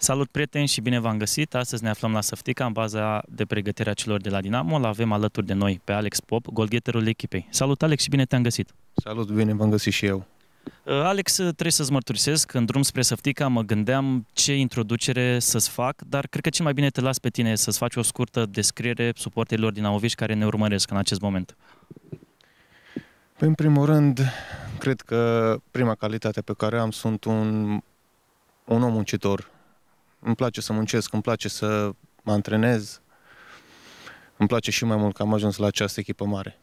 Salut prieteni și bine v-am găsit! Astăzi ne aflăm la Săftica în baza de pregătire a celor de la Dinamo. L avem alături de noi pe Alex Pop, golgheterul echipei. Salut Alex și bine te-am găsit! Salut, bine v-am găsit și eu! Uh, Alex, uh, trebuie să-ți mărturisesc, în drum spre Săftica mă gândeam ce introducere să-ți fac, dar cred că cel mai bine te las pe tine să-ți faci o scurtă descriere suporterilor din Auviș care ne urmăresc în acest moment. Păi, în primul rând, cred că prima calitate pe care am sunt un, un om muncitor, îmi place să muncesc, îmi place să mă antrenez. Îmi place și mai mult că am ajuns la această echipă mare.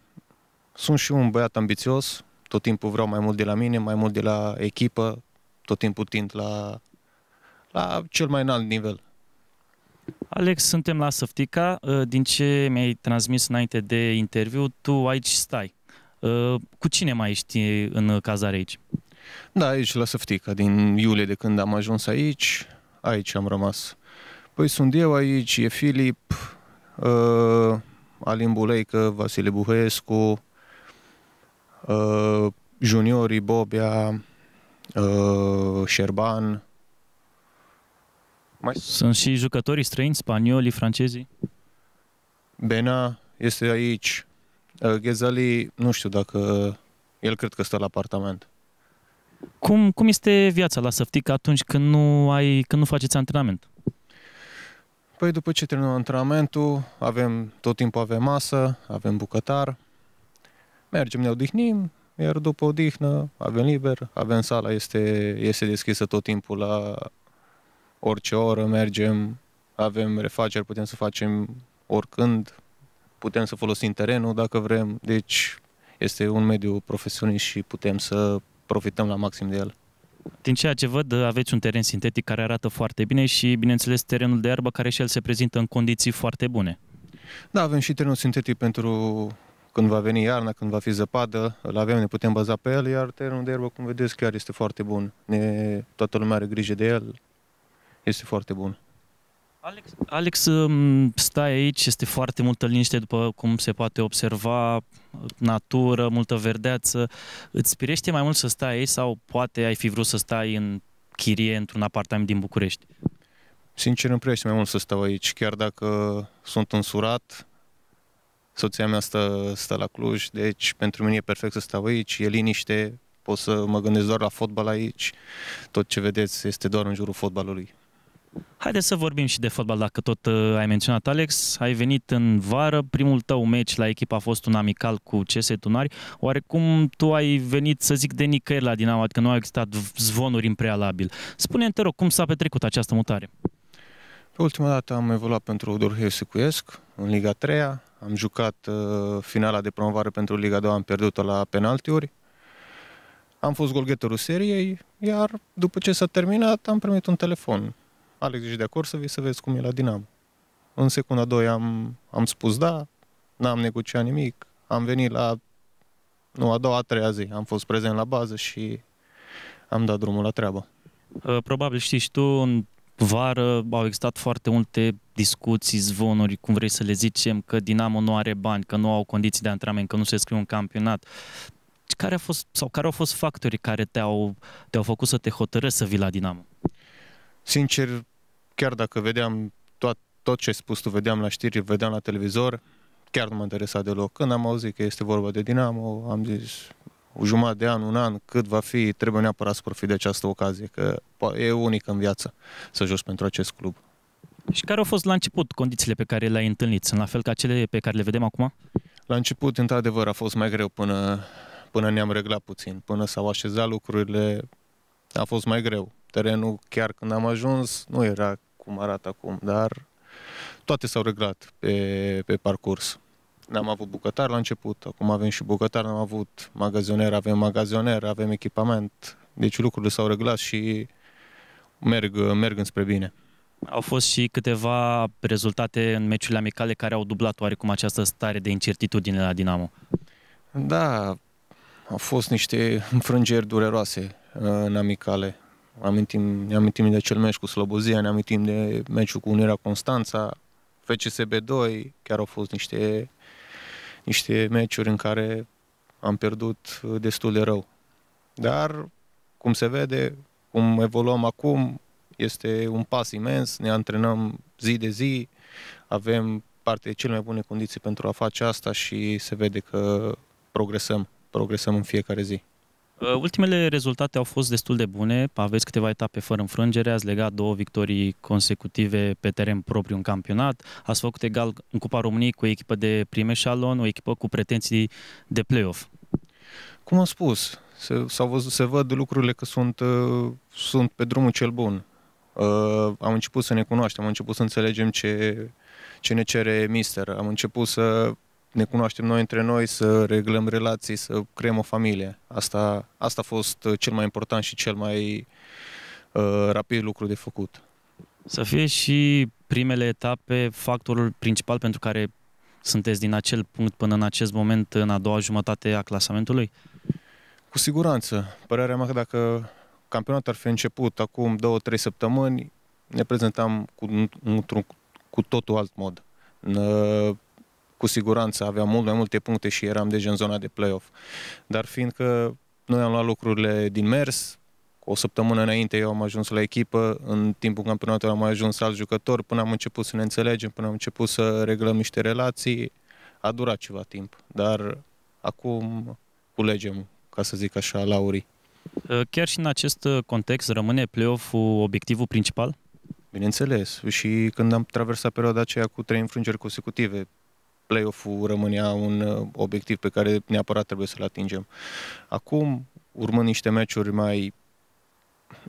Sunt și un băiat ambițios, tot timpul vreau mai mult de la mine, mai mult de la echipă, tot timpul tind la, la cel mai înalt nivel. Alex, suntem la Săftica. Uh, din ce mi-ai transmis înainte de interviu, tu aici stai. Uh, cu cine mai ești în cazare aici? Da, aici la Săftica, din iulie de când am ajuns aici aici am rămas. Păi sunt eu aici, e Filip, uh, Alin Buleică, Vasile Buhescu, uh, ă, juniorii Bobia, uh, ă, Șerban. Mai... Sunt și jucătorii străini, spanioli, francezi? Bena este aici. Uh, Ghezali, nu știu dacă... El cred că stă la apartament. Cum, cum este viața la Săftic atunci când nu, ai, când nu faceți antrenament? Păi după ce terminăm antrenamentul, avem, tot timpul avem masă, avem bucătar, mergem, ne odihnim, iar după odihnă avem liber, avem sala, este, este deschisă tot timpul la orice oră, mergem, avem refaceri, putem să facem oricând, putem să folosim terenul dacă vrem, deci este un mediu profesionist și putem să profităm la maxim de el. Din ceea ce văd, aveți un teren sintetic care arată foarte bine și, bineînțeles, terenul de iarbă care și el se prezintă în condiții foarte bune. Da, avem și terenul sintetic pentru când va veni iarna, când va fi zăpadă, îl avem, ne putem baza pe el, iar terenul de iarbă, cum vedeți, chiar este foarte bun. Ne, toată lumea are grijă de el, este foarte bun. Alex, Alex, stai aici, este foarte multă liniște, după cum se poate observa, natură, multă verdeață. Îți spirește mai mult să stai aici sau poate ai fi vrut să stai în chirie, într-un apartament din București? Sincer, îmi privește mai mult să stau aici, chiar dacă sunt însurat, soția mea stă, stă la Cluj, deci pentru mine e perfect să stau aici, e liniște, pot să mă gândesc doar la fotbal aici, tot ce vedeți este doar în jurul fotbalului. Haideți să vorbim și de fotbal, dacă tot uh, ai menționat, Alex. Ai venit în vară, primul tău meci la echipă a fost un amical cu CS Tunari. Oarecum tu ai venit, să zic, de nicăieri la Dinamo, adică nu au existat zvonuri în prealabil. Spune-mi, te rog, cum s-a petrecut această mutare? Pe ultima dată am evoluat pentru Dorheu Secuiesc, în Liga 3 -a. Am jucat uh, finala de promovare pentru Liga 2, am pierdut-o la penaltiuri. Am fost golgheterul seriei, iar după ce s-a terminat am primit un telefon Alex, ești de acord să vii să vezi cum e la Dinamo? În secunda 2 am, am spus da, n-am negociat nimic, am venit la nu, a doua, a treia zi. Am fost prezent la bază și am dat drumul la treabă. Uh, probabil știi și tu, în vară au existat foarte multe discuții, zvonuri, cum vrei să le zicem, că Dinamo nu are bani, că nu au condiții de antrenament, că nu se scrie un campionat. Care, a fost, sau care au fost factorii care te-au, te-au făcut să te hotărăști să vii la Dinamo? Sincer, chiar dacă vedeam tot, tot ce ai spus tu, vedeam la știri, vedeam la televizor, chiar nu mă interesa deloc. Când am auzit că este vorba de Dinamo, am zis o jumătate de an, un an, cât va fi, trebuie neapărat să profit de această ocazie, că e unic în viață să joci pentru acest club. Și care au fost la început condițiile pe care le-ai întâlnit? Sunt la fel ca cele pe care le vedem acum? La început, într-adevăr, a fost mai greu până, până ne-am reglat puțin, până s-au așezat lucrurile, a fost mai greu. Terenul, chiar când am ajuns, nu era cum arată acum, dar toate s-au reglat pe, pe parcurs. N-am avut bucătar la început, acum avem și bucătar, n-am avut magazioner, avem magazioner, avem echipament, deci lucrurile s-au reglat și merg, merg înspre bine. Au fost și câteva rezultate în meciurile amicale care au dublat oarecum această stare de incertitudine la Dinamo. Da, au fost niște înfrângeri dureroase în amicale. Amintim, ne amintim de acel meci cu Slobozia, ne amintim de meciul cu Unirea Constanța, FCSB2, chiar au fost niște, niște meciuri în care am pierdut destul de rău. Dar, cum se vede, cum evoluăm acum, este un pas imens, ne antrenăm zi de zi, avem parte de cele mai bune condiții pentru a face asta și se vede că progresăm, progresăm în fiecare zi. Uh, ultimele rezultate au fost destul de bune. Aveți câteva etape fără înfrângere, ați legat două victorii consecutive pe teren propriu în campionat, ați făcut egal în Cupa României cu o echipă de prime șalon, o echipă cu pretenții de play-off. Cum am spus, se, s-au văzut, se văd lucrurile că sunt, uh, sunt pe drumul cel bun. Uh, am început să ne cunoaștem, am început să înțelegem ce, ce ne cere mister, am început să ne cunoaștem noi între noi, să reglăm relații, să creăm o familie. Asta, asta a fost uh, cel mai important și cel mai uh, rapid lucru de făcut. Să fie și primele etape factorul principal pentru care sunteți din acel punct până în acest moment, în a doua jumătate a clasamentului? Cu siguranță. Părerea mea că dacă campionatul ar fi început acum două, trei săptămâni, ne prezentam cu, într-un cu totul alt mod. Uh, cu siguranță aveam mult mai multe puncte și eram deja în zona de play-off. Dar fiindcă noi am luat lucrurile din mers, o săptămână înainte eu am ajuns la echipă, în timpul campionatului am ajuns alt jucător, până am început să ne înțelegem, până am început să reglăm niște relații, a durat ceva timp, dar acum culegem, ca să zic așa, laurii. Ă, chiar și în acest context rămâne play-off-ul obiectivul principal? Bineînțeles, și când am traversat perioada aceea cu trei înfrângeri consecutive, play-off-ul rămânea un uh, obiectiv pe care neapărat trebuie să-l atingem. Acum, urmând niște meciuri mai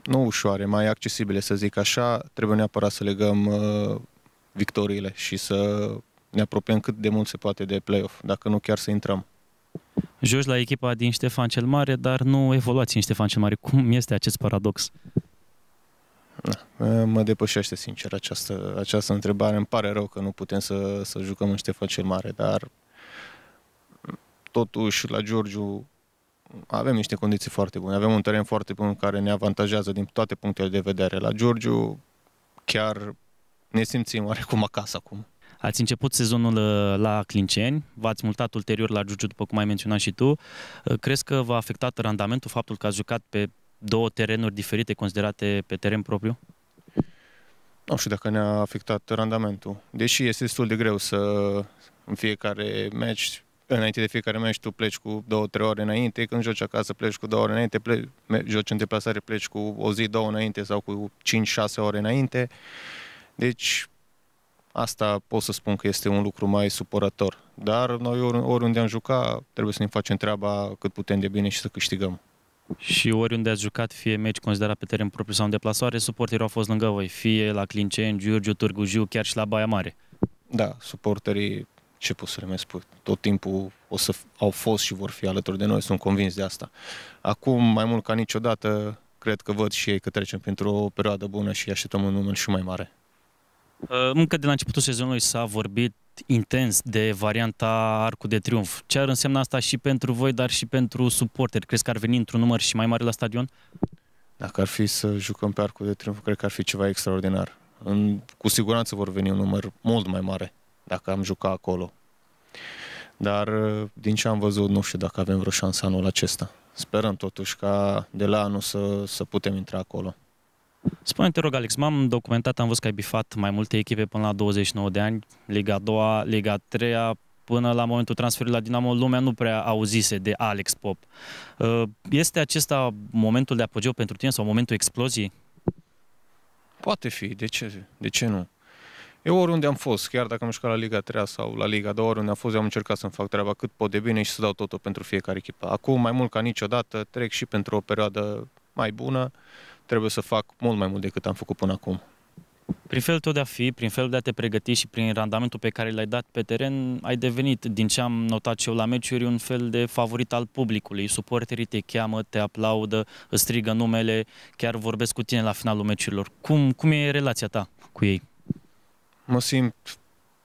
nu ușoare, mai accesibile, să zic așa, trebuie neapărat să legăm uh, victoriile și să ne apropiem cât de mult se poate de play-off, dacă nu chiar să intrăm. Joci la echipa din Ștefan cel Mare, dar nu evoluați în Ștefan cel Mare. Cum este acest paradox? Da. Eh, mă depășește, sincer, această, această întrebare. Îmi pare rău că nu putem să, să jucăm în Ștefan cel Mare, dar mm, totuși la Giorgiu avem niște condiții foarte bune. Avem un teren foarte bun care ne avantajează din toate punctele de vedere. La Giorgiu chiar ne simțim oarecum acasă acum. Ați început sezonul uh, la Clinceni, v-ați multat ulterior la Giurgiu, după cum ai menționat și tu. Uh, crezi că v-a afectat randamentul faptul că ați jucat pe două terenuri diferite considerate pe teren propriu? Nu știu dacă ne-a afectat randamentul. Deși este destul de greu să în fiecare meci, înainte de fiecare meci tu pleci cu două, trei ore înainte, când joci acasă pleci cu două ore înainte, pleci, joci în deplasare pleci cu o zi, două înainte sau cu 5-6 ore înainte. Deci asta pot să spun că este un lucru mai supărător. Dar noi oriunde am jucat trebuie să ne facem treaba cât putem de bine și să câștigăm. Și oriunde ați jucat, fie meci considerat pe teren propriu sau în deplasare, suporterii au fost lângă voi, fie la Clinceni, Giurgiu, Târgu Jiu, chiar și la Baia Mare. Da, suporterii, ce pot să le mai spun, tot timpul o să au fost și vor fi alături de noi, sunt convins de asta. Acum, mai mult ca niciodată, cred că văd și ei că trecem printr-o perioadă bună și așteptăm un număr și mai mare. Încă de la începutul sezonului s-a vorbit intens de varianta Arcul de Triunf. Ce ar însemna asta și pentru voi, dar și pentru suporteri? Crezi că ar veni într-un număr și mai mare la stadion? Dacă ar fi să jucăm pe Arcul de Triunf, cred că ar fi ceva extraordinar. În, cu siguranță vor veni un număr mult mai mare dacă am jucat acolo. Dar uh, din ce am văzut, nu știu dacă avem vreo șansă anul acesta. Sperăm totuși ca de la anul să, să putem intra acolo. Spune, te rog, Alex, m-am documentat, am văzut că ai bifat mai multe echipe până la 29 de ani, Liga 2, Liga 3, până la momentul transferului la Dinamo, lumea nu prea auzise de Alex Pop. Uh, este acesta momentul de apogeu pentru tine sau momentul exploziei? Poate fi, de ce, de ce nu? Eu oriunde am fost, chiar dacă am jucat la Liga 3 sau la Liga 2, oriunde am fost, eu am încercat să-mi fac treaba cât pot de bine și să dau totul pentru fiecare echipă. Acum, mai mult ca niciodată, trec și pentru o perioadă mai bună, trebuie să fac mult mai mult decât am făcut până acum. Prin felul tău de a fi, prin felul de a te pregăti și prin randamentul pe care l-ai dat pe teren, ai devenit, din ce am notat eu la meciuri, un fel de favorit al publicului. Suporterii te cheamă, te aplaudă, îți strigă numele, chiar vorbesc cu tine la finalul meciurilor. Cum, cum e relația ta cu ei? Mă simt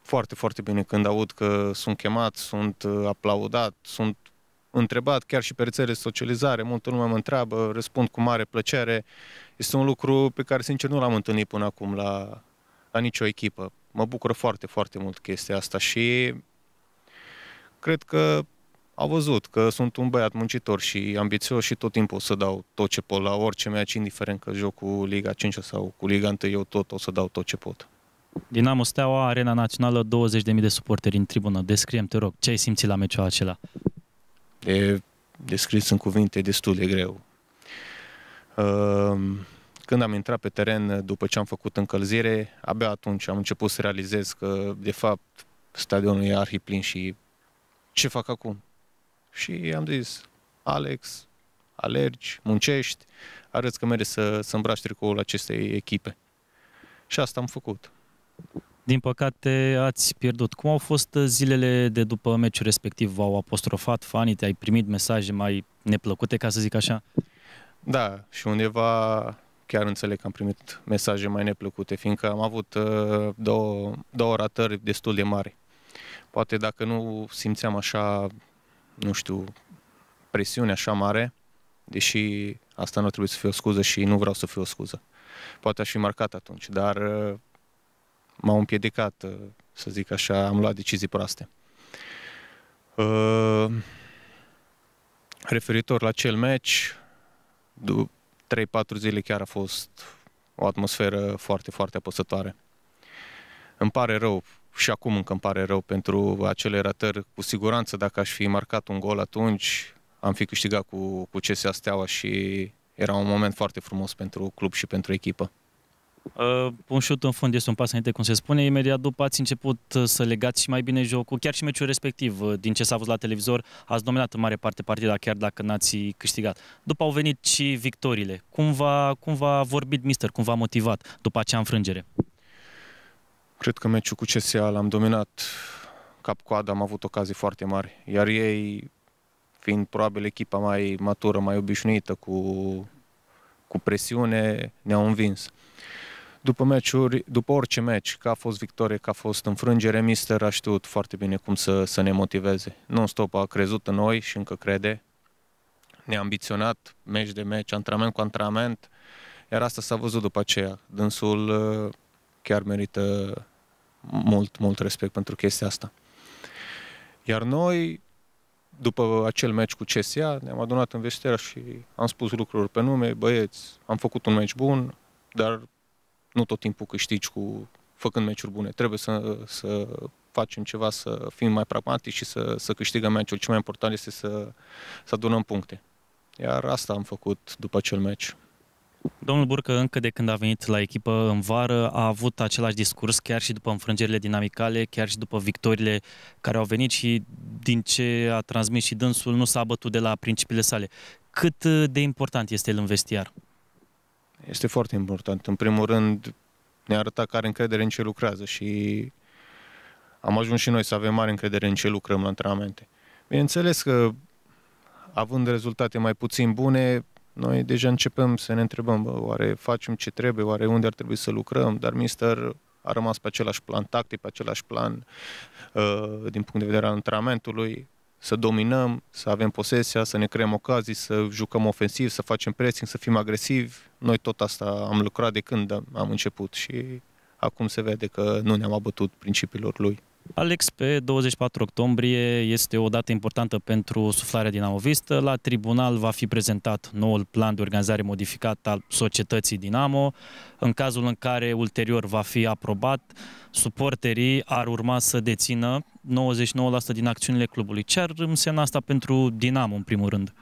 foarte, foarte bine când aud că sunt chemat, sunt uh, aplaudat, sunt întrebat chiar și pe rețele socializare, multă lume mă întreabă, răspund cu mare plăcere. Este un lucru pe care, sincer, nu l-am întâlnit până acum la, la nicio echipă. Mă bucură foarte, foarte mult chestia asta și cred că au văzut că sunt un băiat muncitor și ambițios și tot timpul o să dau tot ce pot la orice meci, indiferent că joc cu Liga 5 sau cu Liga 1, eu tot o să dau tot ce pot. Dinamo Steaua, Arena Națională, 20.000 de suporteri în tribună. Descriem, te rog, ce ai simțit la meciul acela? de descris în cuvinte destul de greu. Ehm, când am intrat pe teren, după ce am făcut încălzire, abia atunci am început să realizez că, de fapt, stadionul e arhi plin și ce fac acum? Și am zis, Alex, alergi, muncești, arăți că merge să, să îmbraci tricoul acestei echipe. Și asta am făcut. Din păcate ați pierdut. Cum au fost zilele de după meciul respectiv? V-au apostrofat fanii? Te-ai primit mesaje mai neplăcute, ca să zic așa? Da, și undeva chiar înțeleg că am primit mesaje mai neplăcute, fiindcă am avut uh, două, două ratări destul de mari. Poate dacă nu simțeam așa, nu știu, presiune așa mare, deși asta nu trebuie să fie o scuză și nu vreau să fie o scuză. Poate aș fi marcat atunci, dar uh, m-au împiedicat, uh, să zic așa, am luat decizii proaste. Uh, referitor la cel match, 3-4 zile chiar a fost o atmosferă foarte, foarte apăsătoare. Îmi pare rău și acum încă îmi pare rău pentru acele ratări. Cu siguranță, dacă aș fi marcat un gol atunci, am fi câștigat cu, cu CSA Steaua și era un moment foarte frumos pentru club și pentru echipă. Uh, un șut în fund este un pas înainte, cum se spune. Imediat după ați început uh, să legați și mai bine jocul, chiar și meciul respectiv, uh, din ce s-a văzut la televizor, ați dominat în mare parte partida, chiar dacă n-ați câștigat. După au venit și victoriile. Cum v-a, cum v-a vorbit mister, cum v-a motivat după acea înfrângere? Cred că meciul cu CSA l-am dominat cap-coadă, am avut ocazii foarte mari, iar ei, fiind probabil echipa mai matură, mai obișnuită cu, cu presiune, ne-au învins după meciuri, după orice meci, că a fost victorie, că a fost înfrângere, mister a știut foarte bine cum să, să ne motiveze. Non-stop a crezut în noi și încă crede. Ne-a ambiționat meci de meci, antrenament cu antrenament. iar asta s-a văzut după aceea. Dânsul uh, chiar merită mult, mult respect pentru chestia asta. Iar noi, după acel meci cu CSA, ne-am adunat în vestiar și am spus lucruri pe nume, băieți, am făcut un meci bun, dar nu tot timpul câștigi cu făcând meciuri bune. Trebuie să, să facem ceva, să fim mai pragmatici și să, să câștigăm meciul. Ce mai important este să, să adunăm puncte. Iar asta am făcut după acel meci. Domnul Burcă, încă de când a venit la echipă în vară, a avut același discurs chiar și după înfrângerile dinamicale, chiar și după victorile care au venit și din ce a transmis și dânsul nu s-a bătut de la principiile sale. Cât de important este el în vestiar? este foarte important. În primul rând, ne arăta care încredere în ce lucrează și am ajuns și noi să avem mare încredere în ce lucrăm la antrenamente. Bineînțeles că, având rezultate mai puțin bune, noi deja începem să ne întrebăm, bă, oare facem ce trebuie, oare unde ar trebui să lucrăm, dar mister a rămas pe același plan tactic, pe același plan uh, din punct de vedere al antrenamentului, să dominăm, să avem posesia, să ne creăm ocazii, să jucăm ofensiv, să facem pressing, să fim agresivi. Noi tot asta am lucrat de când am început și acum se vede că nu ne-am abătut principiilor lui. Alex, pe 24 octombrie este o dată importantă pentru suflarea dinamovistă. La tribunal va fi prezentat noul plan de organizare modificat al societății Dinamo. În cazul în care ulterior va fi aprobat, suporterii ar urma să dețină 99% din acțiunile clubului. Ce ar însemna asta pentru Dinamo, în primul rând?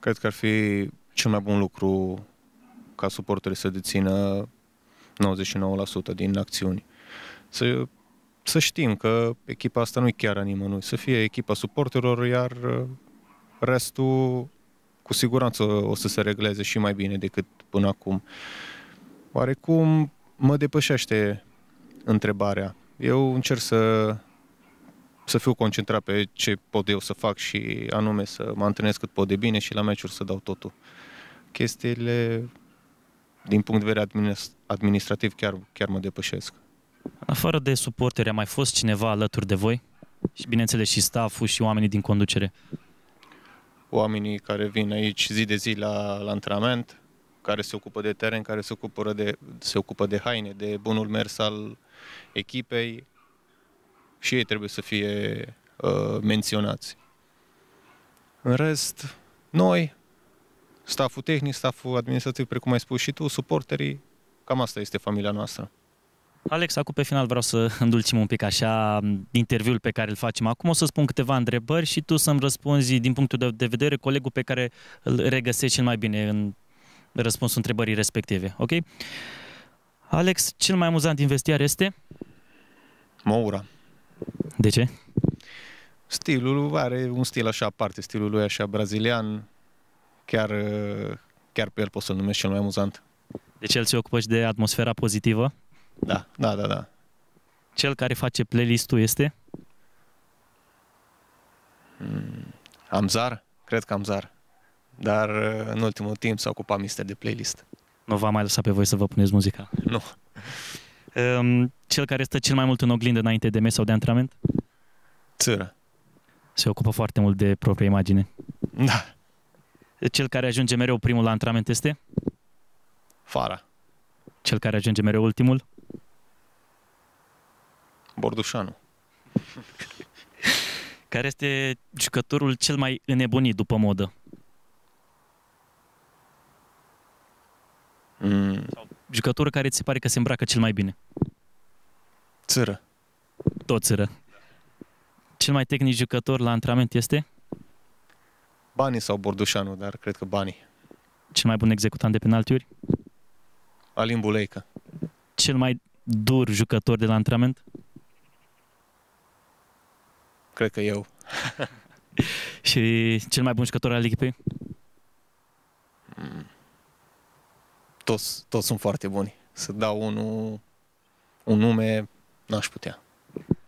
Cred că ar fi cel mai bun lucru ca suporterii să dețină 99% din acțiuni. Să, să știm că echipa asta nu e chiar a nimănui, să fie echipa suporterilor, iar restul cu siguranță o să se regleze și mai bine decât până acum. Oarecum mă depășește întrebarea. Eu încerc să să fiu concentrat pe ce pot eu să fac și anume să mă antrenez cât pot de bine și la meciuri să dau totul. Chestiile, din punct de vedere administrativ, chiar, chiar mă depășesc. Afară de suporteri, a mai fost cineva alături de voi? Și bineînțeles și stafful și oamenii din conducere. Oamenii care vin aici zi de zi la, la antrenament, care se ocupă de teren, care se ocupă de, se ocupă de haine, de bunul mers al echipei, și ei trebuie să fie uh, menționați. În rest, noi, staful tehnic, staful administrativ, precum ai spus și tu, suporterii, cam asta este familia noastră. Alex, acum pe final vreau să îndulcim un pic așa interviul pe care îl facem acum. O să spun câteva întrebări și tu să-mi răspunzi din punctul de vedere colegul pe care îl regăsești cel mai bine în răspunsul întrebării respective. Ok? Alex, cel mai amuzant din vestiar este? Moura. De ce? Stilul are un stil așa aparte, stilul lui așa brazilian, chiar, chiar pe el pot să-l numesc cel mai amuzant. Deci el se ocupă și de atmosfera pozitivă? Da, da, da, da. Cel care face playlist-ul este? Hmm, Amzar? Cred că Amzar. Dar în ultimul timp s-a ocupat mister de playlist. Nu v-a mai lăsat pe voi să vă puneți muzica? Nu. Ehm, cel care stă cel mai mult în oglindă înainte de mes sau de antrenament? Țără. Se ocupă foarte mult de propria imagine. Da. Cel care ajunge mereu primul la antrenament este? Fara. Cel care ajunge mereu ultimul? Bordușanu. care este jucătorul cel mai înnebunit după modă? Mm. Sau jucătură care ți se pare că se îmbracă cel mai bine? Țără. Tot țără. Cel mai tehnic jucător la antrenament este? Bani sau Bordușanu, dar cred că Bani. Cel mai bun executant de penaltiuri? Alin Buleica. Cel mai dur jucător de la antrenament? Cred că eu. Și cel mai bun jucător al echipei? toți, toți sunt foarte buni. Să dau unul, un nume, n-aș putea.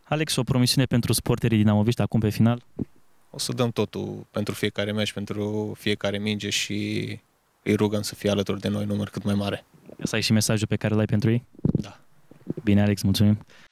Alex, o promisiune pentru sporterii din Amoviști acum pe final? O să dăm totul pentru fiecare meci, pentru fiecare minge și îi rugăm să fie alături de noi număr cât mai mare. Asta e și mesajul pe care l-ai pentru ei? Da. Bine, Alex, mulțumim.